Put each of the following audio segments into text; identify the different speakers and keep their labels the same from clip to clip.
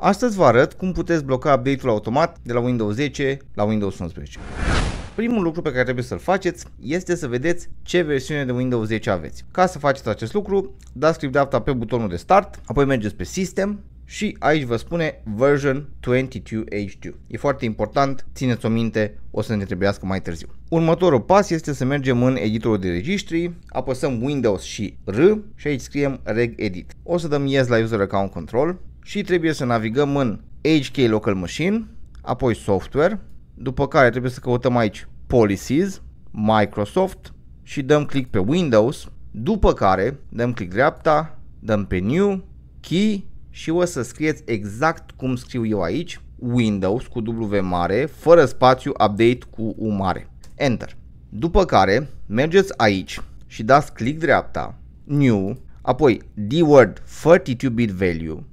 Speaker 1: Astăzi vă arăt cum puteți bloca update-ul automat de la Windows 10 la Windows 11. Primul lucru pe care trebuie să-l faceți este să vedeți ce versiune de Windows 10 aveți. Ca să faceți acest lucru, dați click dreapta pe butonul de start, apoi mergeți pe System și aici vă spune version 22H2. E foarte important, țineți-o minte, o să ne trebuiască mai târziu. Următorul pas este să mergem în editorul de registri, apăsăm Windows și R și aici scriem Reg Edit. O să dăm Yes la User Account Control și trebuie să navigăm în HK Local Machine, apoi Software, după care trebuie să căutăm aici Policies, Microsoft și dăm click pe Windows, după care dăm click dreapta, dăm pe New, Key și o să scrieți exact cum scriu eu aici, Windows cu W mare, fără spațiu Update cu U mare. Enter. După care mergeți aici și dați click dreapta, New, apoi D-Word 32-bit value,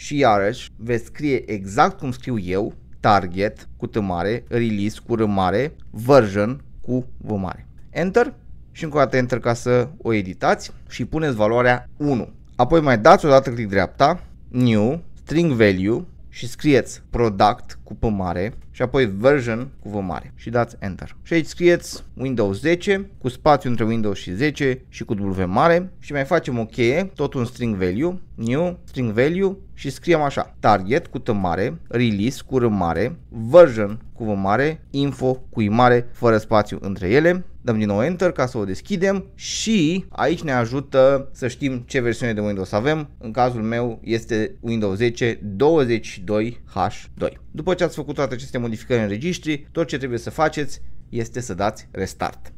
Speaker 1: și iarăși veți scrie exact cum scriu eu, target cu T mare, release cu R mare, version cu V mare. Enter și încă o dată enter ca să o editați și puneți valoarea 1. Apoi mai dați o dată click dreapta, new, string value și scrieți product cu P mare și apoi version cu V mare și dați enter. Și aici scrieți Windows 10 cu spațiu între Windows și 10 și cu W mare și mai facem o cheie, tot un string value, new string value și scriem așa, target cu T mare, release cu R mare, version cu V mare, info cu I mare, fără spațiu între ele dăm din nou Enter ca să o deschidem și aici ne ajută să știm ce versiune de Windows avem. În cazul meu este Windows 10 22H2. După ce ați făcut toate aceste modificări în registri, tot ce trebuie să faceți este să dați Restart.